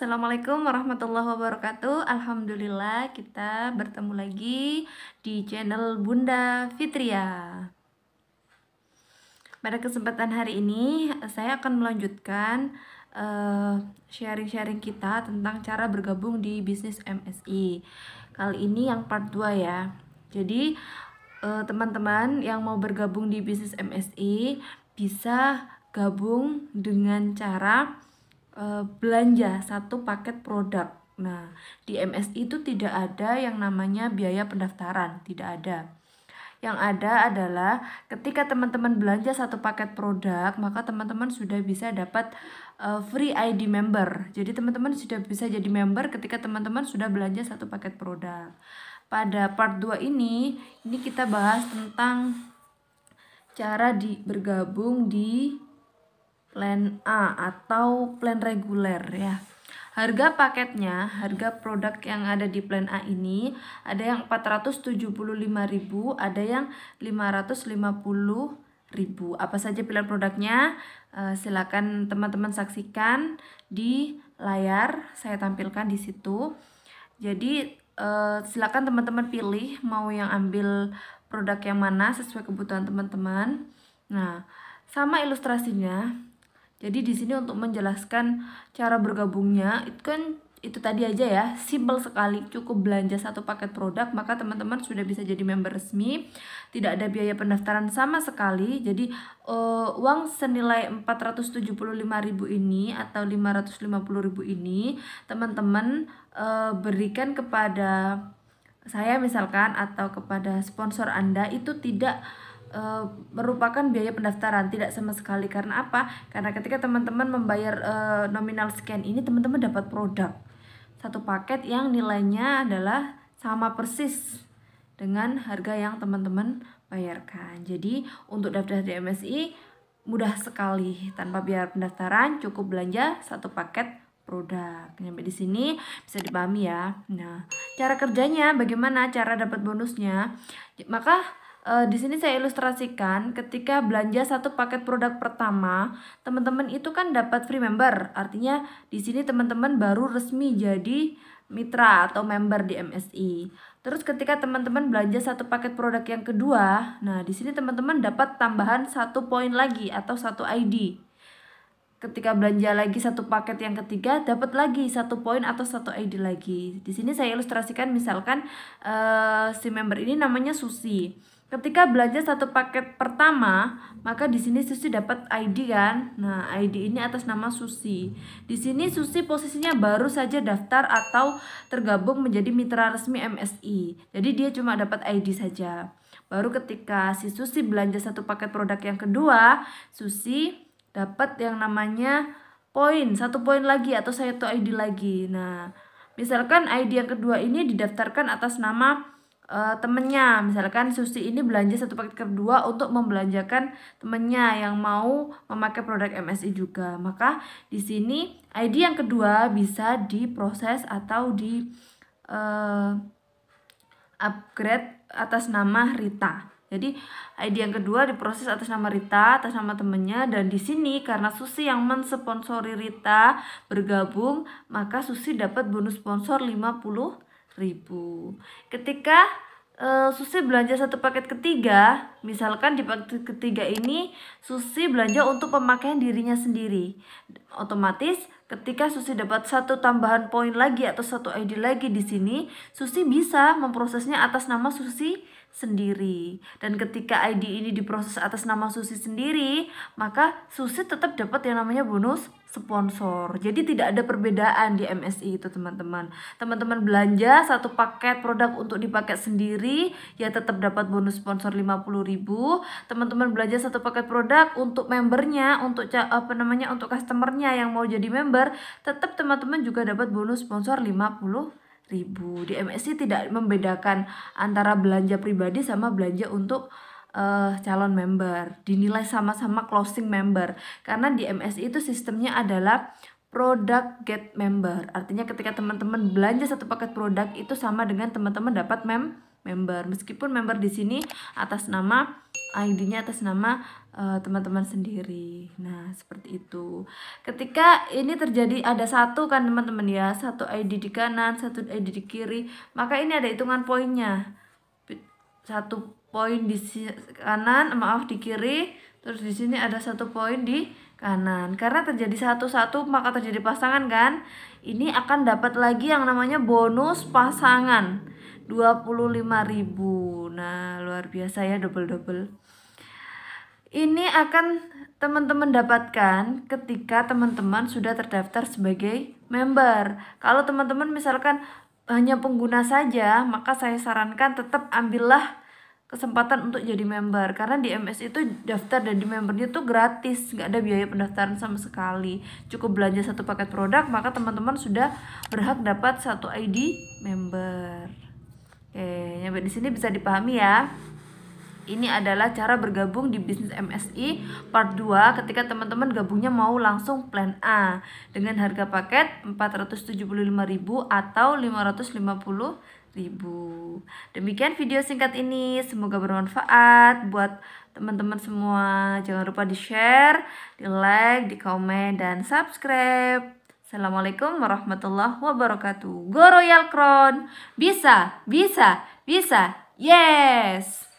Assalamualaikum warahmatullahi wabarakatuh Alhamdulillah kita bertemu lagi di channel Bunda Fitria Pada kesempatan hari ini saya akan melanjutkan eh, sharing-sharing uh, kita tentang cara bergabung di bisnis MSI Kali ini yang part 2 ya Jadi eh, teman-teman uh, teman -teman yang mau bergabung di bisnis MSI bisa gabung dengan cara Eh, belanja satu paket produk. Nah, di MSI itu tidak ada yang namanya biaya pendaftaran, tidak ada. Yang ada adalah ketika teman-teman belanja satu paket produk, maka teman-teman sudah bisa dapat uh, free ID member. Jadi teman-teman sudah bisa jadi member ketika teman-teman sudah belanja satu paket produk. Pada part 2 ini, ini kita bahas tentang cara di bergabung di plan A atau plan reguler ya. Harga paketnya, harga produk yang ada di plan A ini ada yang 475.000, ada yang 550 Apa saja pilihan produknya? Eh, silakan teman-teman saksikan di layar saya tampilkan di situ. Jadi eh, silakan teman-teman pilih mau yang ambil produk yang mana sesuai kebutuhan teman-teman. Nah, sama ilustrasinya. Jadi di sini untuk menjelaskan cara bergabungnya, itu kan itu tadi aja ya, simple sekali, cukup belanja satu paket produk, maka teman-teman sudah bisa jadi member resmi, tidak ada biaya pendaftaran sama sekali, jadi uh, uang senilai 475.000 ini atau 550.000 ini teman-teman uh, berikan kepada saya misalkan atau kepada sponsor Anda itu tidak e, merupakan biaya pendaftaran tidak sama sekali karena apa karena ketika teman-teman membayar e, nominal scan ini teman-teman dapat produk satu paket yang nilainya adalah sama persis dengan harga yang teman-teman bayarkan. Jadi untuk daftar di MSI mudah sekali tanpa biar pendaftaran cukup belanja satu paket produk. Sampai di sini bisa dipahami ya. Nah, cara kerjanya bagaimana cara dapat bonusnya? Maka e, di sini saya ilustrasikan ketika belanja satu paket produk pertama, teman-teman itu kan dapat free member. Artinya di sini teman-teman baru resmi jadi mitra atau member di MSI. Terus ketika teman-teman belanja satu paket produk yang kedua, nah di sini teman-teman dapat tambahan satu poin lagi atau satu ID. Ketika belanja lagi satu paket yang ketiga, dapat lagi satu poin atau satu ID lagi. Di sini saya ilustrasikan misalkan uh, si member ini namanya Susi Ketika belanja satu paket pertama, maka di sini Susi dapat ID kan? Nah, ID ini atas nama Susi. Di sini Susi posisinya baru saja daftar atau tergabung menjadi mitra resmi MSI. Jadi dia cuma dapat ID saja. Baru ketika si Susi belanja satu paket produk yang kedua, Susi dapat yang namanya poin, satu poin lagi atau satu ID lagi. Nah, misalkan ID yang kedua ini didaftarkan atas nama uh, temennya misalkan Susi ini belanja satu paket kedua untuk membelanjakan temennya yang mau memakai produk MSI juga maka di sini ID yang kedua bisa diproses atau di uh, upgrade atas nama Rita jadi ID yang kedua diproses atas nama Rita, atas nama temennya dan di sini karena Susi yang mensponsori Rita bergabung, maka Susi dapat bonus sponsor 50 ribu Ketika uh, eh, Susi belanja satu paket ketiga, misalkan di paket ketiga ini Susi belanja untuk pemakaian dirinya sendiri. Otomatis ketika Susi dapat satu tambahan poin lagi atau satu ID lagi di sini, Susi bisa memprosesnya atas nama Susi sendiri. Dan ketika ID ini diproses atas nama Susi sendiri, maka Susi tetap dapat yang namanya bonus sponsor. Jadi tidak ada perbedaan di MSI itu teman-teman. Teman-teman belanja satu paket produk untuk dipakai sendiri ya tetap dapat bonus sponsor 50.000. Teman-teman belanja satu paket produk untuk membernya, untuk apa namanya untuk customernya yang mau jadi member, tetap teman-teman juga dapat bonus sponsor 50 ribu di MSC tidak membedakan antara belanja pribadi sama belanja untuk uh, calon member dinilai sama-sama closing member karena di MSI itu sistemnya adalah produk get member artinya ketika teman-teman belanja satu paket produk itu sama dengan teman-teman dapat mem member meskipun member di sini atas nama ID-nya atas nama Eh, teman-teman uh, sendiri. Nah, seperti itu. Ketika ini terjadi ada satu kan teman-teman ya, satu ID di kanan, satu ID di kiri, maka ini ada hitungan poinnya. Satu poin di kanan, maaf di kiri, terus di sini ada satu poin di kanan. Karena terjadi satu-satu maka terjadi pasangan kan. Ini akan dapat lagi yang namanya bonus pasangan. 25.000. Nah, luar biasa ya double-double. Ini akan teman-teman dapatkan ketika teman-teman sudah terdaftar sebagai member. Kalau teman-teman misalkan hanya pengguna saja, maka saya sarankan tetap ambillah kesempatan untuk jadi member karena di MS itu daftar dan di membernya itu gratis nggak ada biaya pendaftaran sama sekali cukup belanja satu paket produk maka teman-teman sudah berhak dapat satu ID member oke nyampe di sini bisa dipahami ya ini adalah cara bergabung di bisnis MSI part 2 ketika teman-teman gabungnya mau langsung plan A dengan harga paket 475.000 atau 550.000. Demikian video singkat ini, semoga bermanfaat buat teman-teman semua. Jangan lupa di-share, di-like, di-komen dan subscribe. Assalamualaikum warahmatullahi wabarakatuh. Go Royal Crown. Bisa, bisa, bisa. Yes.